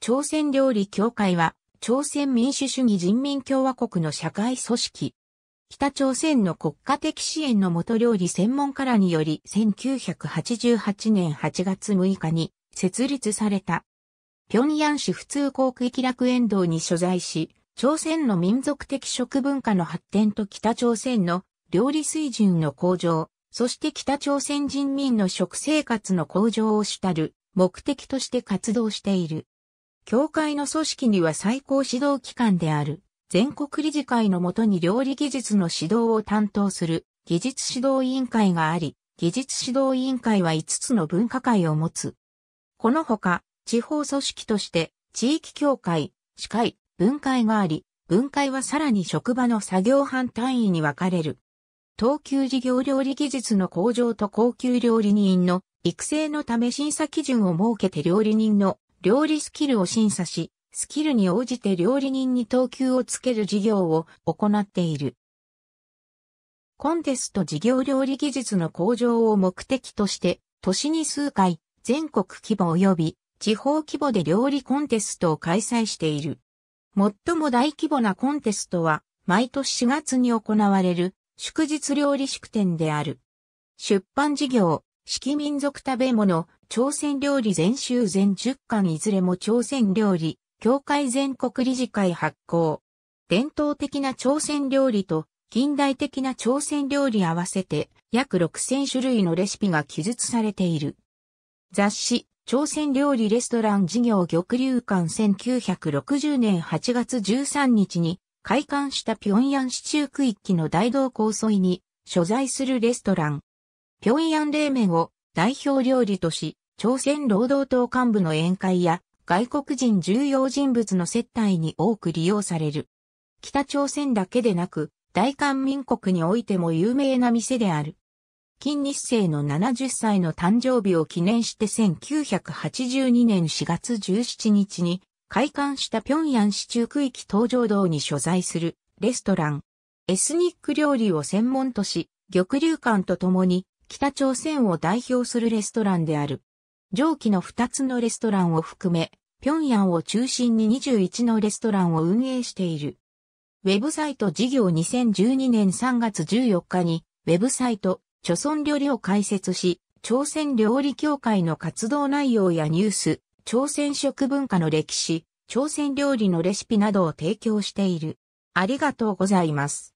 朝鮮料理協会は、朝鮮民主主義人民共和国の社会組織。北朝鮮の国家的支援の元料理専門家らにより1988年8月6日に設立された。平壌市普通航空域楽園堂に所在し、朝鮮の民族的食文化の発展と北朝鮮の料理水準の向上、そして北朝鮮人民の食生活の向上を主たる目的として活動している。協会の組織には最高指導機関である、全国理事会のもとに料理技術の指導を担当する技術指導委員会があり、技術指導委員会は5つの分科会を持つ。このほか、地方組織として地域協会、司会、分会があり、分会はさらに職場の作業班単位に分かれる。東急事業料理技術の向上と高級料理人の育成のため審査基準を設けて料理人の料理スキルを審査し、スキルに応じて料理人に等級をつける事業を行っている。コンテスト事業料理技術の向上を目的として、年に数回、全国規模及び地方規模で料理コンテストを開催している。最も大規模なコンテストは、毎年4月に行われる、祝日料理祝典である。出版事業、四季民族食べ物、朝鮮料理全集全10巻いずれも朝鮮料理、協会全国理事会発行。伝統的な朝鮮料理と近代的な朝鮮料理合わせて約6000種類のレシピが記述されている。雑誌、朝鮮料理レストラン事業玉流館1960年8月13日に開館した平壌市中区域の大道構沿いに所在するレストラン、平壌冷麺を代表料理とし、朝鮮労働党幹部の宴会や外国人重要人物の接待に多く利用される。北朝鮮だけでなく、大韓民国においても有名な店である。金日成の70歳の誕生日を記念して1982年4月17日に開館した平壌市中区域東上道に所在するレストラン。エスニック料理を専門とし、玉流館と共に北朝鮮を代表するレストランである。上記の2つのレストランを含め、平壌を中心に21のレストランを運営している。ウェブサイト事業2012年3月14日に、ウェブサイト、著村料理を開設し、朝鮮料理協会の活動内容やニュース、朝鮮食文化の歴史、朝鮮料理のレシピなどを提供している。ありがとうございます。